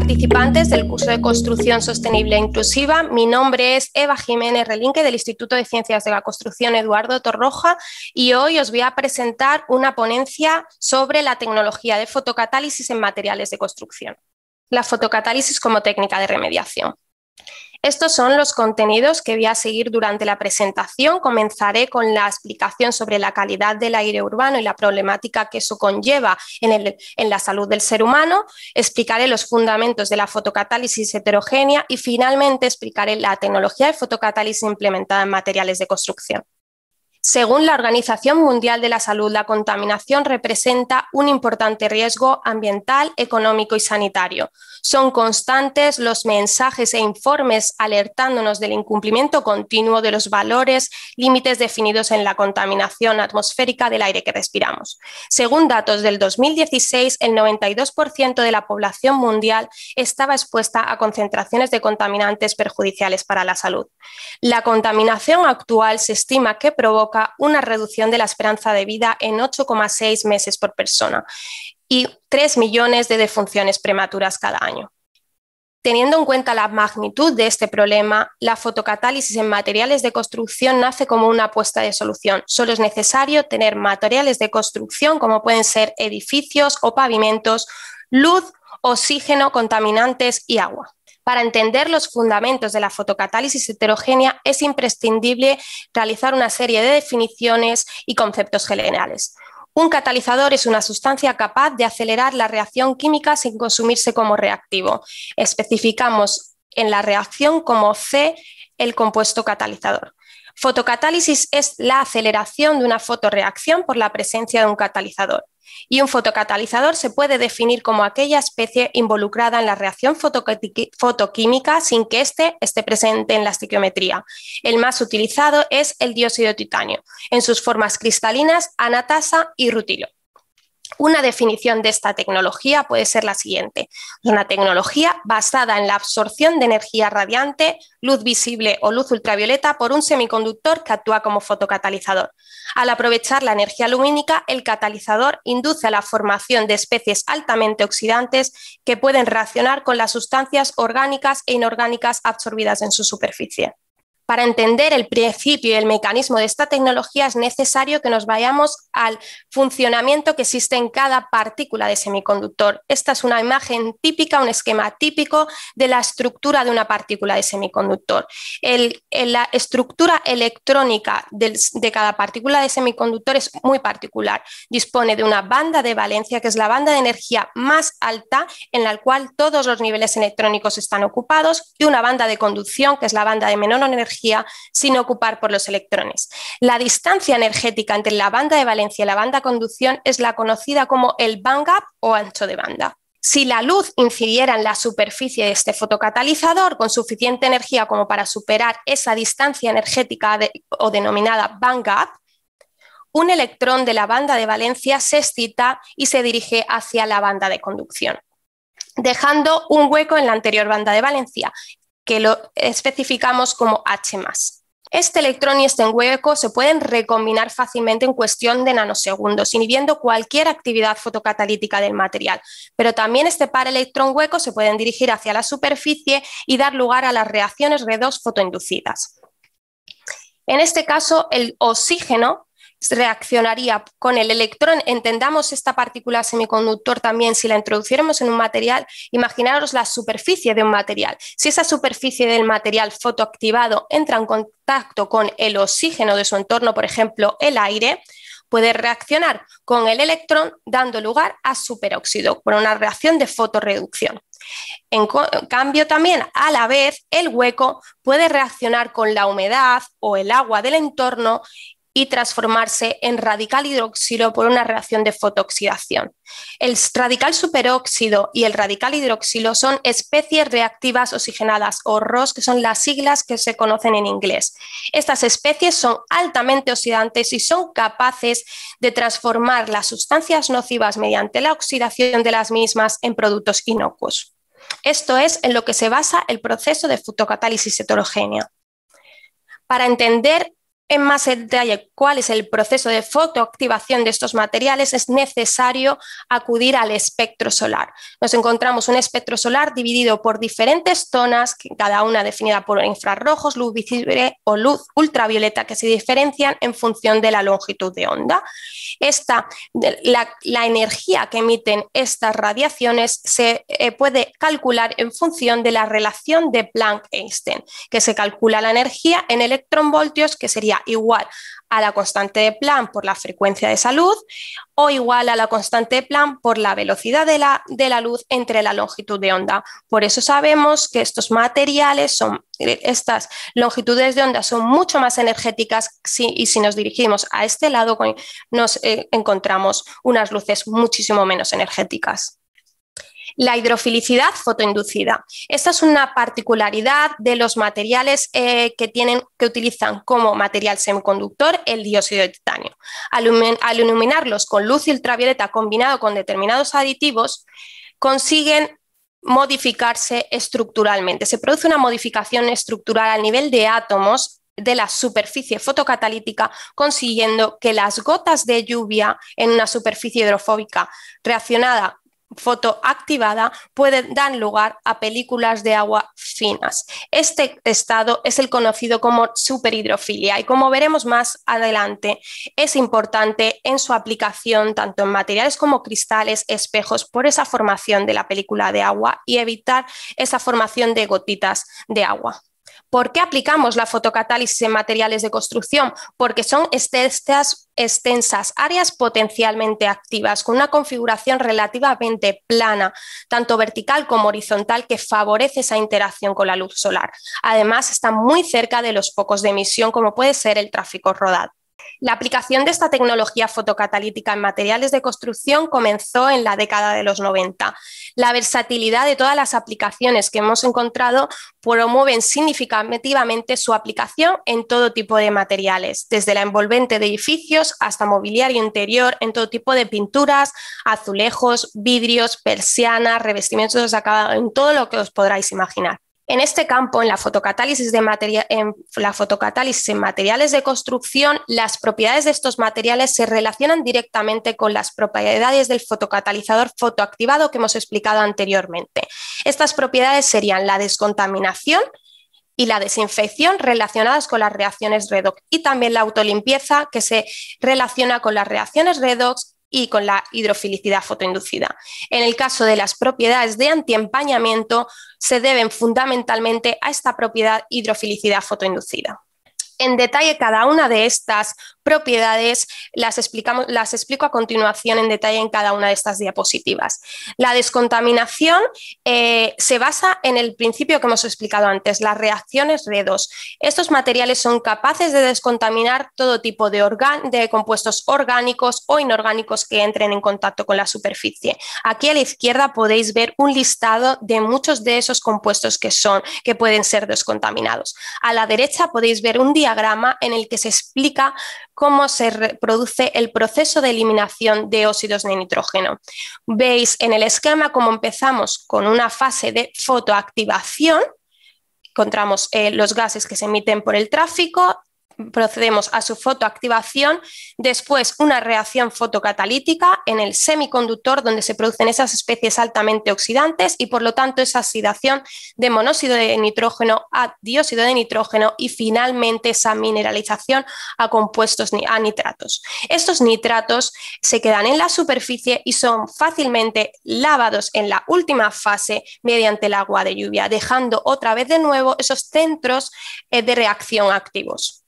participantes del curso de Construcción Sostenible e Inclusiva. Mi nombre es Eva Jiménez Relinque del Instituto de Ciencias de la Construcción Eduardo Torroja y hoy os voy a presentar una ponencia sobre la tecnología de fotocatálisis en materiales de construcción. La fotocatálisis como técnica de remediación. Estos son los contenidos que voy a seguir durante la presentación. Comenzaré con la explicación sobre la calidad del aire urbano y la problemática que eso conlleva en, la salud del ser humano. Explicaré los fundamentos de la fotocatálisis heterogénea y finalmente explicaré la tecnología de fotocatálisis implementada en materiales de construcción. Según la Organización Mundial de la Salud, la contaminación representa un importante riesgo ambiental, económico y sanitario. Son constantes los mensajes e informes alertándonos del incumplimiento continuo de los valores, límites definidos en la contaminación atmosférica del aire que respiramos. Según datos del 2016, el 92% de la población mundial estaba expuesta a concentraciones de contaminantes perjudiciales para la salud. La contaminación actual se estima que provoca una reducción de la esperanza de vida en 8,6 meses por persona y 3 millones de defunciones prematuras cada año. Teniendo en cuenta la magnitud de este problema, la fotocatálisis en materiales de construcción nace como una apuesta de solución. Solo es necesario tener materiales de construcción como pueden ser edificios o pavimentos, luz, oxígeno, contaminantes y agua. Para entender los fundamentos de la fotocatálisis heterogénea es imprescindible realizar una serie de definiciones y conceptos generales. Un catalizador es una sustancia capaz de acelerar la reacción química sin consumirse como reactivo. Especificamos en la reacción como C el compuesto catalizador. Fotocatálisis es la aceleración de una fotoreacción por la presencia de un catalizador. Y un fotocatalizador se puede definir como aquella especie involucrada en la reacción fotoquímica sin que éste esté presente en la estequiometría. El más utilizado es el dióxido de titanio, en sus formas cristalinas, anatasa y rutilo. Una definición de esta tecnología puede ser la siguiente. una tecnología basada en la absorción de energía radiante, luz visible o luz ultravioleta por un semiconductor que actúa como fotocatalizador. Al aprovechar la energía lumínica, el catalizador induce a la formación de especies altamente oxidantes que pueden reaccionar con las sustancias orgánicas e inorgánicas absorbidas en su superficie. Para entender el principio y el mecanismo de esta tecnología es necesario que nos vayamos al funcionamiento que existe en cada partícula de semiconductor. Esta es una imagen típica, un esquema típico de la estructura de una partícula de semiconductor. la estructura electrónica de cada partícula de semiconductor es muy particular. Dispone de una banda de valencia, que es la banda de energía más alta, en la cual todos los niveles electrónicos están ocupados, y una banda de conducción, que es la banda de menor energía sin ocupar por los electrones. La distancia energética entre la banda de valencia y la banda conducción es la conocida como el band gap o ancho de banda. Si la luz incidiera en la superficie de este fotocatalizador con suficiente energía como para superar esa distancia energética o denominada band gap, un electrón de la banda de valencia se excita y se dirige hacia la banda de conducción, dejando un hueco en la anterior banda de valencia que lo especificamos como H. Este electrón y este hueco se pueden recombinar fácilmente en cuestión de nanosegundos, inhibiendo cualquier actividad fotocatalítica del material. Pero también este par electrón hueco se pueden dirigir hacia la superficie y dar lugar a las reacciones R2 fotoinducidas. En este caso, el oxígeno reaccionaría con el electrón. Entendamos esta partícula semiconductor también si la introduciéramos en un material, imaginaros la superficie de un material. Si esa superficie del material fotoactivado entra en contacto con el oxígeno de su entorno, por ejemplo, el aire, puede reaccionar con el electrón dando lugar a superóxido por una reacción de fotorreducción. En cambio, también a la vez, el hueco puede reaccionar con la humedad o el agua del entorno y transformarse en radical hidroxilo por una reacción de fotooxidación. El radical superóxido y el radical hidroxilo son especies reactivas oxigenadas o ROS, que son las siglas que se conocen en inglés. Estas especies son altamente oxidantes y son capaces de transformar las sustancias nocivas mediante la oxidación de las mismas en productos inocuos. Esto es en lo que se basa el proceso de fotocatálisis heterogénea. Para entender en más detalle cuál es el proceso de fotoactivación de estos materiales, es necesario acudir al espectro solar. Nos encontramos un espectro solar dividido por diferentes zonas, cada una definida por infrarrojos, luz visible o luz ultravioleta, que se diferencian en función de la longitud de onda. Esta, la, energía que emiten estas radiaciones se eh, puede calcular en función de la relación de Planck-Einstein, que se calcula la energía en electronvoltios, que sería igual a la constante de Plan por la frecuencia de esa luz o igual a la constante de Plan por la velocidad de la, luz entre la longitud de onda. Por eso sabemos que estos materiales son, eh, estas longitudes de onda son mucho más energéticas y si nos dirigimos a este lado nos eh, encontramos unas luces muchísimo menos energéticas la hidrofilicidad fotoinducida. Esta es una particularidad de los materiales eh, que, tienen, que utilizan como material semiconductor el dióxido de titanio. Al, al iluminarlos con luz ultravioleta combinado con determinados aditivos, consiguen modificarse estructuralmente. Se produce una modificación estructural al nivel de átomos de la superficie fotocatalítica, consiguiendo que las gotas de lluvia en una superficie hidrofóbica reaccionada foto activada pueden dar lugar a películas de agua finas. Este estado es el conocido como superhidrofilia y como veremos más adelante, es importante en su aplicación tanto en materiales como cristales, espejos, por esa formación de la película de agua y evitar esa formación de gotitas de agua. ¿Por qué aplicamos la fotocatálisis en materiales de construcción? Porque son extensas áreas potencialmente activas, con una configuración relativamente plana, tanto vertical como horizontal, que favorece esa interacción con la luz solar. Además, están muy cerca de los focos de emisión, como puede ser el tráfico rodado. La aplicación de esta tecnología fotocatalítica en materiales de construcción comenzó en la década de los 90. La versatilidad de todas las aplicaciones que hemos encontrado promueven significativamente su aplicación en todo tipo de materiales, desde la envolvente de edificios hasta mobiliario interior, en todo tipo de pinturas, azulejos, vidrios, persianas, revestimientos de acabados, en todo lo que os podráis imaginar. En este campo, en la, fotocatálisis de en la fotocatálisis en materiales de construcción, las propiedades de estos materiales se relacionan directamente con las propiedades del fotocatalizador fotoactivado que hemos explicado anteriormente. Estas propiedades serían la descontaminación y la desinfección relacionadas con las reacciones redox y también la autolimpieza que se relaciona con las reacciones redox y con la hidrofilicidad fotoinducida. En el caso de las propiedades de antiempañamiento, se deben fundamentalmente a esta propiedad hidrofilicidad fotoinducida. En detalle cada una de estas propiedades, las, explicamos, las explico a continuación en detalle en cada una de estas diapositivas. La descontaminación eh, se basa en el principio que hemos explicado antes, las reacciones dos. Estos materiales son capaces de descontaminar todo tipo de, de compuestos orgánicos o inorgánicos que entren en contacto con la superficie. Aquí a la izquierda podéis ver un listado de muchos de esos compuestos que son, que pueden ser descontaminados. A la derecha podéis ver un diagrama en el que se explica cómo se produce el proceso de eliminación de óxidos de nitrógeno. Veis en el esquema cómo empezamos con una fase de fotoactivación, encontramos eh, los gases que se emiten por el tráfico procedemos a su fotoactivación, después una reacción fotocatalítica en el semiconductor donde se producen esas especies altamente oxidantes y por lo tanto esa oxidación de monóxido de nitrógeno a dióxido de nitrógeno y finalmente esa mineralización a compuestos a nitratos. Estos nitratos se quedan en la superficie y son fácilmente lavados en la última fase mediante el agua de lluvia, dejando otra vez de nuevo esos centros eh, de reacción activos.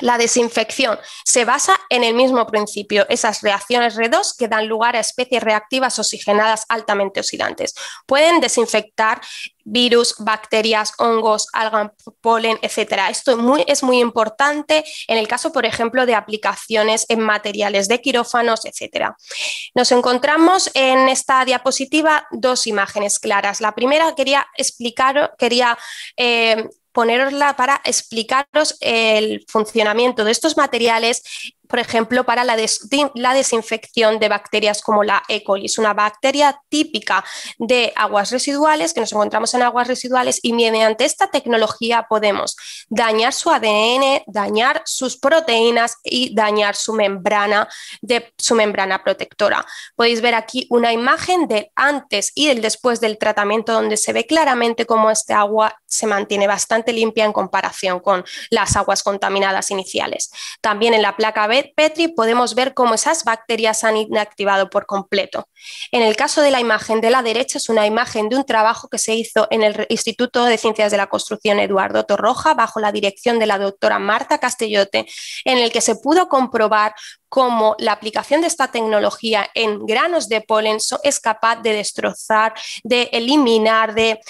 La desinfección se basa en el mismo principio, esas reacciones R2 que dan lugar a especies reactivas oxigenadas altamente oxidantes. Pueden desinfectar virus, bacterias, hongos, algas, polen, etc. Esto es muy, es muy importante en el caso, por ejemplo, de aplicaciones en materiales de quirófanos, etc. Nos encontramos en esta diapositiva dos imágenes claras. La primera quería explicar, quería eh, ponerosla para explicaros el funcionamiento de estos materiales por ejemplo, para la, desinfección de bacterias como la E. coli. Es una bacteria típica de aguas residuales que nos encontramos en aguas residuales y mediante esta tecnología podemos dañar su ADN, dañar sus proteínas y dañar su membrana de su membrana protectora. Podéis ver aquí una imagen del antes y del después del tratamiento donde se ve claramente cómo este agua se mantiene bastante limpia en comparación con las aguas contaminadas iniciales. También en la placa B Petri podemos ver cómo esas bacterias se han inactivado por completo. En el caso de la imagen de la derecha es una imagen de un trabajo que se hizo en el Instituto de Ciencias de la Construcción Eduardo Torroja bajo la dirección de la doctora Marta Castellote, en el que se pudo comprobar cómo la aplicación de esta tecnología en granos de polen es capaz de destrozar, de eliminar, de,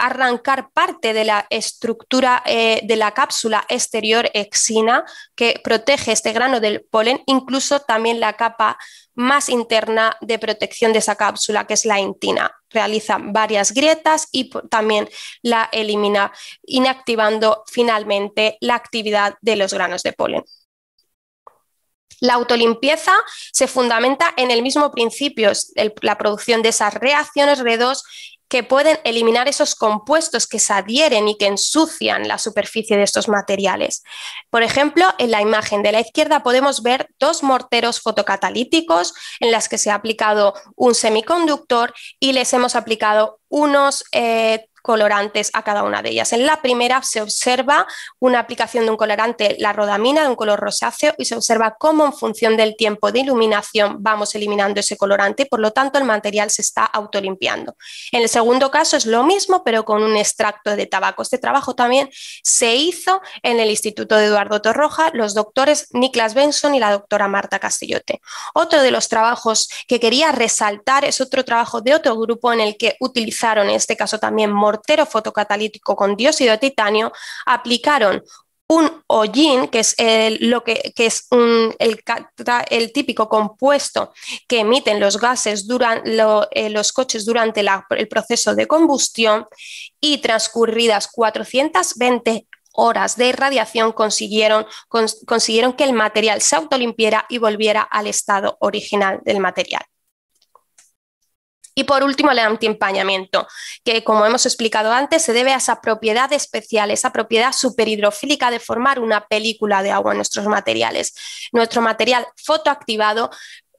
arrancar parte de la estructura eh, de la cápsula exterior exina que protege este grano del polen, incluso también la capa más interna de protección de esa cápsula, que es la intina. Realiza varias grietas y también la elimina, inactivando finalmente la actividad de los granos de polen. La autolimpieza se fundamenta en el mismo principio, la producción de esas reacciones R2 que pueden eliminar esos compuestos que se adhieren y que ensucian la superficie de estos materiales. Por ejemplo, en la imagen de la izquierda podemos ver dos morteros fotocatalíticos en las que se ha aplicado un semiconductor y les hemos aplicado unos eh, colorantes a cada una de ellas. En la primera se observa una aplicación de un colorante, la rodamina, de un color rosáceo, y se observa cómo en función del tiempo de iluminación vamos eliminando ese colorante, por lo tanto el material se está autolimpiando. En el segundo caso es lo mismo, pero con un extracto de tabaco. Este trabajo también se hizo en el Instituto de Eduardo Torroja, los doctores Niklas Benson y la doctora Marta Castellote. Otro de los trabajos que quería resaltar es otro trabajo de otro grupo en el que utilizaron, en este caso también, Portero fotocatalítico con dióxido de titanio, aplicaron un hollín, que es, el, lo que, es el, típico compuesto que emiten los gases durante eh, los coches durante el proceso de combustión, y transcurridas 420 horas de radiación consiguieron, consiguieron que el material se autolimpiera y volviera al estado original del material. Y por último, el antiempañamiento, que como hemos explicado antes, se debe a esa propiedad especial, esa propiedad superhidrofílica de formar una película de agua en nuestros materiales. Nuestro material fotoactivado,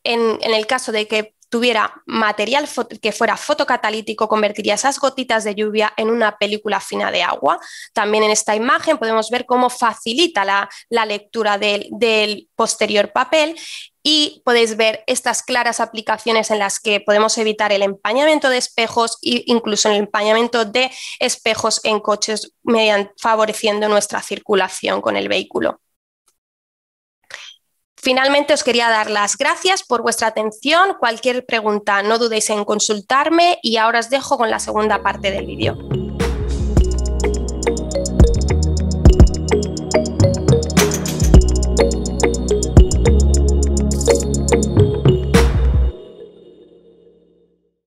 en, en el caso de que tuviera material que fuera fotocatalítico, convertiría esas gotitas de lluvia en una película fina de agua. También en esta imagen podemos ver cómo facilita la, lectura del, del posterior papel y podéis ver estas claras aplicaciones en las que podemos evitar el empañamiento de espejos e incluso el empañamiento de espejos en coches mediante, favoreciendo nuestra circulación con el vehículo. Finalmente, os quería dar las gracias por vuestra atención. Cualquier pregunta, no dudéis en consultarme y ahora os dejo con la segunda parte del vídeo.